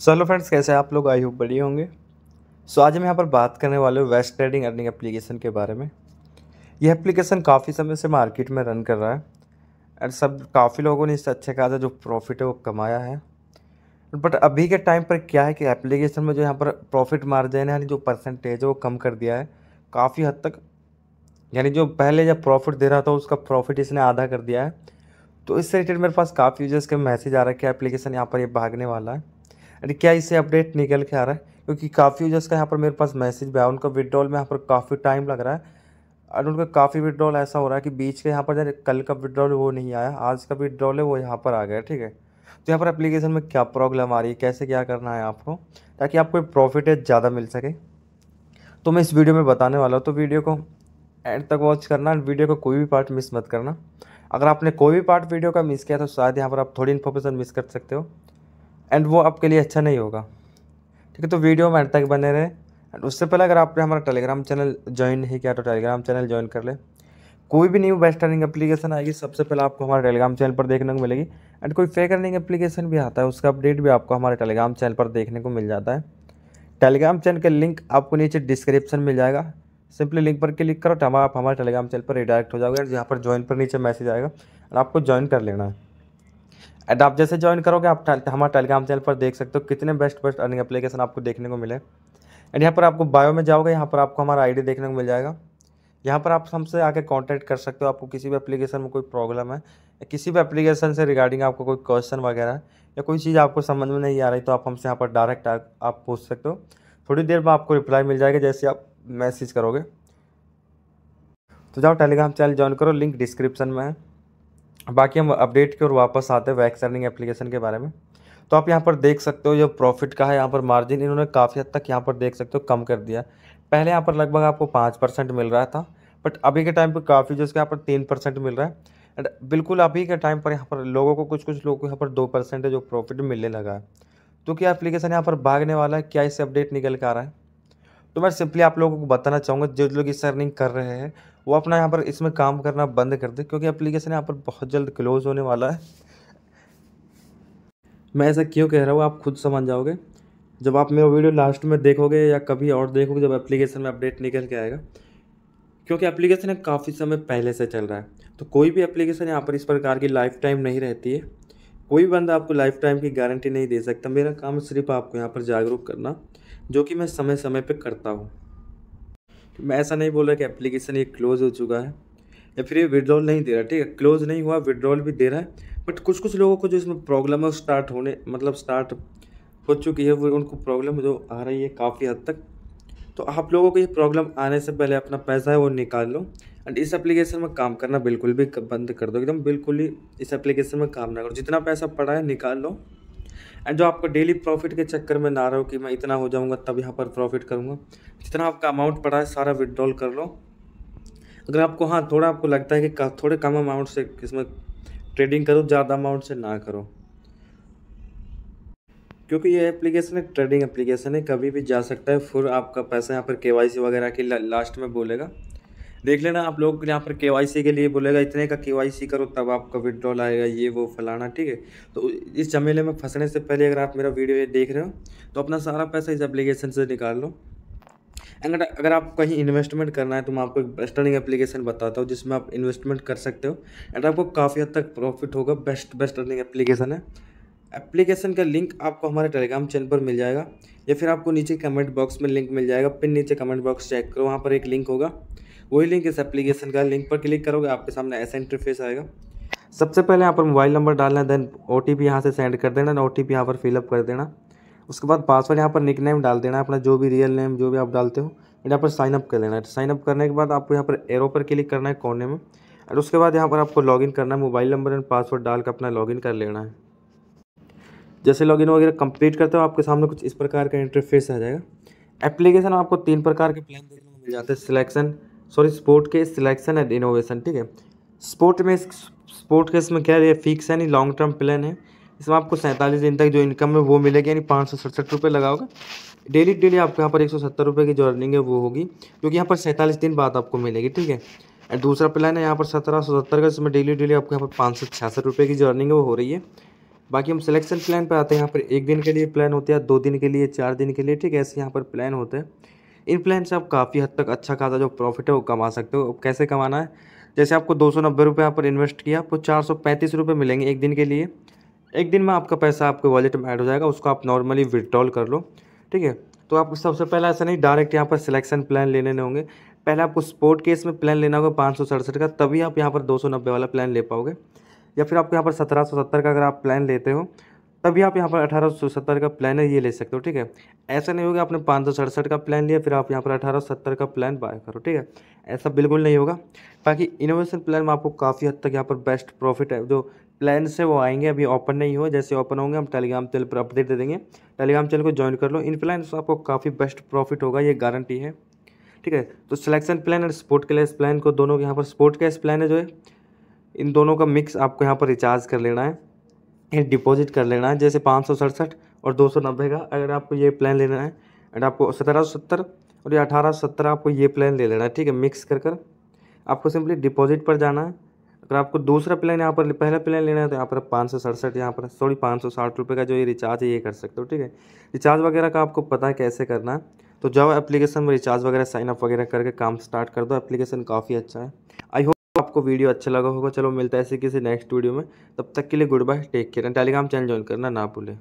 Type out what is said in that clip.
so hello friends कैसे आप लोग आई होप बढ़िया होंगे सो so, आज हम यहाँ पर बात करने वाले वेस्ट ट्रेडिंग अर्निंग एप्लीकेशन के बारे में यह एप्लीकेशन काफ़ी समय से मार्केट में रन कर रहा है एंड सब काफ़ी लोगों ने इससे अच्छे खासा जो प्रॉफिट है वो कमाया है बट अभी के टाइम पर क्या है कि एप्लीकेशन में जो यहाँ पर प्रॉफिट मार्जिन है यानी जो परसेंटेज है वो कम कर दिया है काफ़ी हद तक यानी जो पहले जब प्रॉफिट दे रहा था उसका प्रॉफिट इसने आधा कर दिया है तो इससे रिलेटेड मेरे पास काफ़ी यूजर्स के मैसेज आ रहा है कि एप्लीकेशन यहाँ पर ये भागने वाला है अरे क्या इसे अपडेट निकल के आ रहा है क्योंकि काफ़ी यूजर्स का यहाँ पर मेरे पास मैसेज भी आया उनका विड्रॉल में यहाँ पर काफ़ी टाइम लग रहा है और उनका काफ़ी विड्रॉल ऐसा हो रहा है कि बीच के यहाँ पर जैसे कल का विड्रॉल वो नहीं आया आज का विड्रॉल है वो यहाँ पर आ गया ठीक है तो यहाँ पर एप्लीकेशन में क्या प्रॉब्लम आ रही है कैसे क्या करना है आपको ताकि आपको प्रॉफिट ज़्यादा मिल सके तो मैं इस वीडियो में बताने वाला हूँ तो वीडियो को एंड तक वॉच करना वीडियो का को कोई भी पार्ट मिस मत करना अगर आपने कोई भी पार्ट वीडियो का मिस किया तो शायद यहाँ पर आप थोड़ी इन्फॉर्मेशन मिस कर सकते हो एंड वो आपके लिए अच्छा नहीं होगा ठीक है तो वीडियो में एंड तक बने रहे एंड उससे पहले अगर आपने हमारा टेलीग्राम चैनल ज्वाइन नहीं किया तो टेलीग्राम चैनल ज्वाइन कर लें कोई भी न्यू बेस्ट अर्निंग एप्लीकेशन आएगी सबसे पहले आपको हमारे टेलीग्राम चैनल पर देखने को मिलेगी एंड कोई फेक अर्निंग एप्लीकेशन भी आता है उसका अपडेट भी आपको हमारे टेलीग्राम चैनल पर देखने को मिल जाता है टेलीग्राम चैनल का लिंक आपको नीचे डिस्क्रिप्शन मिल जाएगा सिंपली लिंक पर क्लिक करो तो आप हमारे टेलीग्राम चैनल पर रिडायरेक्ट हो जाओगे यहाँ पर ज्वाइन पर नीचे मैसेज आएगा और आपको ज्वाइन कर लेना है एंड आप जैसे ज्वाइन करोगे आप हमारे टेलीग्राम चैनल पर देख सकते हो कितने बेस्ट बेस्ट अर्निंग एप्लीकेशन आपको देखने को मिले एंड यहाँ पर आपको बायो में जाओगे यहाँ पर आपको हमारा आईडी देखने को मिल जाएगा यहाँ पर आप हमसे आके कॉन्टैक्ट कर सकते हो आपको किसी भी एप्लीकेशन में कोई प्रॉब्लम है या किसी भी एप्लीकेशन से रिगार्डिंग आपको कोई क्वेश्चन वगैरह या कोई चीज़ आपको समझ में नहीं आ रही तो आप हमसे यहाँ पर डायरेक्ट आप पूछ सकते हो थोड़ी देर में आपको रिप्लाई मिल जाएगा जैसे आप मैसेज करोगे तो जाओ टेलीग्राम चैनल ज्वाइन करो लिंक डिस्क्रिप्शन में है बाकी हम अपडेट की ओर वापस आते हैं वैक्स अर्निंग एप्लीकेशन के बारे में तो आप यहाँ पर देख सकते हो जो प्रॉफिट का है यहाँ पर मार्जिन इन्होंने काफ़ी हद तक यहाँ पर देख सकते हो कम कर दिया पहले यहाँ पर लगभग आपको पाँच परसेंट मिल रहा था बट अभी के टाइम पर काफ़ी जो इसका यहाँ पर तीन परसेंट मिल रहा है एंड बिल्कुल अभी के टाइम पर यहाँ पर लोगों को कुछ कुछ लोगों को यहाँ पर दो परसेंट जो प्रॉफिट मिलने लगा है तो क्या एप्लीकेशन यहाँ पर भागने वाला है क्या इससे अपडेट निकल के आ रहा है तो मैं सिंपली आप लोगों को बताना चाहूँगा जो लोग इससे अर्निंग कर रहे हैं वो अपना यहाँ पर इसमें काम करना बंद कर दे क्योंकि एप्लीकेशन यहाँ पर बहुत जल्द क्लोज होने वाला है मैं ऐसा क्यों कह रहा हूँ आप खुद समझ जाओगे जब आप मेरा वीडियो लास्ट में देखोगे या कभी और देखोगे जब एप्लीकेशन में अपडेट निकल के आएगा क्योंकि एप्लीकेशन है काफ़ी समय पहले से चल रहा है तो कोई भी एप्लीकेशन यहाँ पर इस प्रकार की लाइफ टाइम नहीं रहती है कोई बंदा आपको लाइफ टाइम की गारंटी नहीं दे सकता मेरा काम सिर्फ आपको यहाँ पर जागरूक करना जो कि मैं समय समय पर करता हूँ मैं ऐसा नहीं बोल रहा कि एप्लीकेशन ये क्लोज़ हो चुका है या फिर ये विड्रॉल नहीं दे रहा ठीक है क्लोज़ नहीं हुआ विड्रॉल भी दे रहा है बट कुछ कुछ लोगों को जो इसमें प्रॉब्लम है स्टार्ट होने मतलब स्टार्ट हो चुकी है वो उनको प्रॉब्लम जो आ रही है काफ़ी हद तक तो आप लोगों को ये प्रॉब्लम आने से पहले अपना पैसा है वो निकाल लो एंड इस एप्लीकेशन में काम करना बिल्कुल भी बंद कर दो एकदम बिल्कुल ही इस एप्लीकेशन में काम ना करो जितना पैसा पड़ा है निकाल लो एंड जो आपको डेली प्रॉफिट के चक्कर में ना हो कि मैं इतना हो जाऊँगा तब यहाँ पर प्रॉफिट करूँगा जितना आपका अमाउंट पड़ा है सारा विदड्रॉल कर लो अगर आपको हाँ थोड़ा आपको लगता है कि थोड़े कम अमाउंट से इसमें ट्रेडिंग करो ज़्यादा अमाउंट से ना करो क्योंकि ये एप्लीकेशन एक ट्रेडिंग एप्लीकेशन है कभी भी जा सकता है फिर आपका पैसा यहाँ पर के वगैरह की लास्ट में बोलेगा देख लेना आप लोग यहाँ पर के के लिए बोलेगा इतने का के करो तब आपका विड्रॉल आएगा ये वो फलाना ठीक है तो इस झमेले में फंसने से पहले अगर आप मेरा वीडियो ये देख रहे हो तो अपना सारा पैसा इस एप्लीकेशन से निकाल लो अगर अगर आप कहीं इन्वेस्टमेंट करना है तो मैं आपको एक स्टर्निंग एप्लीकेशन बताता हूँ जिसमें आप इन्वेस्टमेंट कर सकते हो एंड आपको काफ़ी हद तक प्रॉफिट होगा बेस्ट बेस्ट अर्निंग एप्लीकेशन है एप्लीकेशन का लिंक आपको हमारे टेलीग्राम चैनल पर मिल जाएगा या फिर आपको नीचे कमेंट बॉक्स में लिंक मिल जाएगा पिन नीचे कमेंट बॉक्स चेक करो वहाँ पर एक लिंक होगा वही लिंक इस एप्लीकेशन का लिंक पर क्लिक करोगे आपके सामने ऐसा इंटरफेस आएगा सबसे पहले यहाँ पर मोबाइल नंबर डालना देन ओ टी पी यहाँ से सेंड कर देना ओ टी पी यहाँ पर फिलअप कर देना उसके बाद पासवर्ड यहाँ पर निक नेम डाल देना अपना जो भी रियल नेम जो भी आप डालते हो यहाँ पर साइनअप कर लेना है साइनअप करने के बाद आपको यहाँ पर एरो पर क्लिक करना है कोने में और उसके बाद यहाँ पर आपको लॉगिन करना है मोबाइल नंबर एंड पासवर्ड डाल कर अपना लॉगिन कर लेना है जैसे लॉगिन वगैरह कंप्लीट करते हो आपके सामने कुछ इस प्रकार का इंटरफेस आ जाएगा एप्लीकेशन आपको तीन प्रकार के प्लान देखने को मिल जाते हैं सिलेक्शन सॉरी स्पोर्ट के सिलेक्शन एंड इनोवेशन ठीक है स्पोर्ट में स्पोर्ट के इसमें क्या है फिक्स है नहीं लॉन्ग टर्म प्लान है इसमें आपको सैंतालीस दिन तक जो इनकम है वो मिलेगी यानी पाँच सौ सड़सठ रुपये लगाओगे डेली डेली आपको यहाँ पर एक सौ सत्तर रुपये की जो अर्निंग है वो होगी क्योंकि यहाँ पर सैंतालीस दिन बाद आपको मिलेगी ठीक है एंड दूसरा प्लान है यहाँ पर सत्रह सौ सत्तर का इसमें डेली डेली आपको यहाँ पर पाँच सौ छियासठ रुपये की जो अर्निंग है वो हो रही है बाकी हम सिलेक्शन प्लान पर आते हैं यहाँ पर एक दिन के लिए प्लान होते हैं दो दिन के लिए चार दिन के लिए ठीक है ऐसे यहाँ पर प्लान होते हैं इन प्लान से आप काफ़ी हद तक अच्छा खासा जो प्रॉफिट है वो कमा सकते हो कैसे कमाना है जैसे आपको दो सौ नब्बे रुपये यहाँ पर इन्वेस्ट किया आपको चार सौ पैंतीस रुपये मिलेंगे एक दिन के लिए एक दिन में आपका पैसा आपके वॉलेट में ऐड हो जाएगा उसको आप नॉर्मली विड्रॉल कर लो ठीक है तो आप सबसे पहला ऐसा नहीं डायरेक्ट यहाँ पर सिलेक्शन प्लान लेने होंगे पहले आपको स्पोर्ट केस में प्लान लेना होगा पाँच सौ सड़सठ का तभी आप यहाँ पर दो सौ नब्बे वाला प्लान ले पाओगे या फिर आपको यहाँ पर सत्रह सौ सत्तर का अगर आप प्लान लेते हो तभी आप यहाँ पर अठारह का प्लान है ये ले सकते हो ठीक है ऐसा नहीं होगा आपने पाँच का प्लान लिया फिर आप यहाँ पर अठारह का प्लान बाय करो ठीक है ऐसा बिल्कुल नहीं होगा बाकी इनोवेशन प्लान में आपको काफ़ी हद तक यहाँ पर बेस्ट प्रॉफिट है जो प्लान से वो आएंगे अभी ओपन नहीं हुए जैसे ओपन होंगे हम टेलीग्राम चैनल पर अपडेट दे देंगे टेलीग्राम चैनल को ज्वाइन कर लो इन प्लान से आपको काफ़ी बेस्ट प्रॉफिट होगा ये गारंटी है ठीक है तो selection plan and sport clash plan को दोनों के यहाँ पर स्पोर्ट कैश प्लान है जो है इन दोनों का मिक्स आपको यहाँ पर रिचार्ज कर लेना है डिपॉजिट कर लेना है जैसे पाँच सौ सड़सठ और दो सौ नब्बे का अगर आपको ये प्लान लेना है एंड आपको सत्रह सौ सत्तर और ये अठारह सौ सत्तर आपको ये प्लान ले लेना है ठीक है मिक्स कर कर आपको सिंपली डिपॉजिट पर जाना है अगर आपको दूसरा प्लान यहाँ पर पहला प्लान लेना है तो यहाँ पर पाँच सौ सड़सठ यहाँ पर सॉरी पाँच सौ साठ रुपये का जो ये रिचार्ज है ये कर सकते हो ठीक है रिचार्ज वगैरह का आपको पता है कैसे करना है तो जाओ एप्लीकेशन में रिचार्ज वगैरह साइन अप वगैरह करके काम स्टार्ट कर दो एप्लीकेशन काफ़ी अच्छा है आपको वीडियो अच्छा लगा होगा चलो मिलता है ऐसे किसी नेक्स्ट वीडियो में तब तक के लिए good bye take care Telegram channel join करना ना भूलें